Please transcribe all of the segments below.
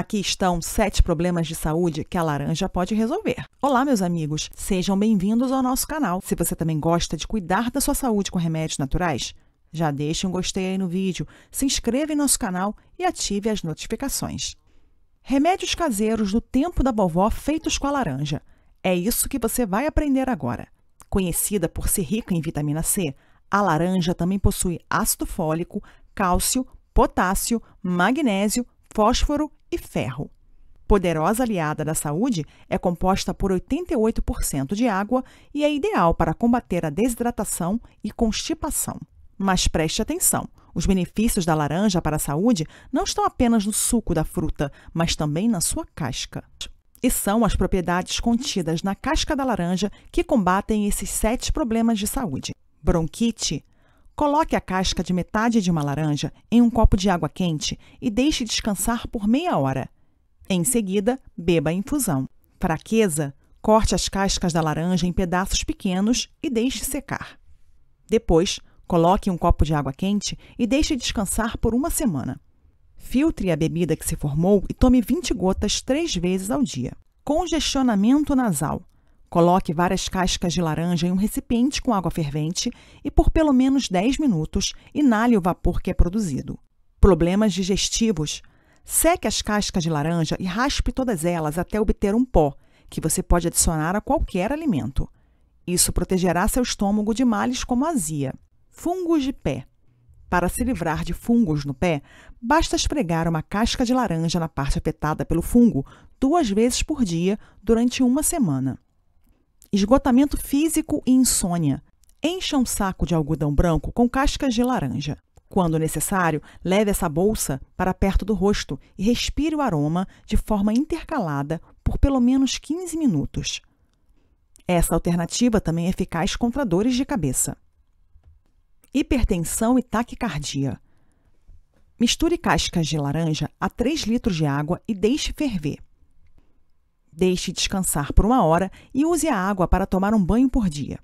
Aqui estão sete problemas de saúde que a laranja pode resolver. Olá, meus amigos, sejam bem-vindos ao nosso canal. Se você também gosta de cuidar da sua saúde com remédios naturais, já deixe um gostei aí no vídeo, se inscreva em nosso canal e ative as notificações. Remédios caseiros do tempo da vovó feitos com a laranja. É isso que você vai aprender agora. Conhecida por ser rica em vitamina C, a laranja também possui ácido fólico, cálcio, potássio, magnésio, fósforo e ferro. Poderosa aliada da saúde, é composta por 88% de água e é ideal para combater a desidratação e constipação. Mas preste atenção: os benefícios da laranja para a saúde não estão apenas no suco da fruta, mas também na sua casca. E são as propriedades contidas na casca da laranja que combatem esses sete problemas de saúde: bronquite, Coloque a casca de metade de uma laranja em um copo de água quente e deixe descansar por meia hora. Em seguida, beba a infusão. Fraqueza, corte as cascas da laranja em pedaços pequenos e deixe secar. Depois, coloque um copo de água quente e deixe descansar por uma semana. Filtre a bebida que se formou e tome 20 gotas três vezes ao dia. Congestionamento nasal. Coloque várias cascas de laranja em um recipiente com água fervente e, por pelo menos 10 minutos, inale o vapor que é produzido. Problemas digestivos. Seque as cascas de laranja e raspe todas elas até obter um pó, que você pode adicionar a qualquer alimento. Isso protegerá seu estômago de males como azia. Fungos de pé. Para se livrar de fungos no pé, basta esfregar uma casca de laranja na parte afetada pelo fungo duas vezes por dia durante uma semana esgotamento físico e insônia. Encha um saco de algodão branco com cascas de laranja. Quando necessário, leve essa bolsa para perto do rosto e respire o aroma de forma intercalada por pelo menos 15 minutos. Essa alternativa também é eficaz contra dores de cabeça. Hipertensão e taquicardia. Misture cascas de laranja a 3 litros de água e deixe ferver. Deixe descansar por uma hora e use a água para tomar um banho por dia.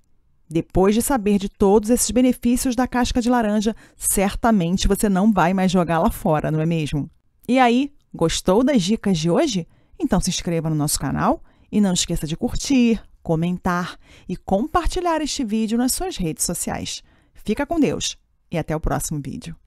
Depois de saber de todos esses benefícios da casca de laranja, certamente você não vai mais jogá-la fora, não é mesmo? E aí, gostou das dicas de hoje? Então se inscreva no nosso canal e não esqueça de curtir, comentar e compartilhar este vídeo nas suas redes sociais. Fica com Deus e até o próximo vídeo.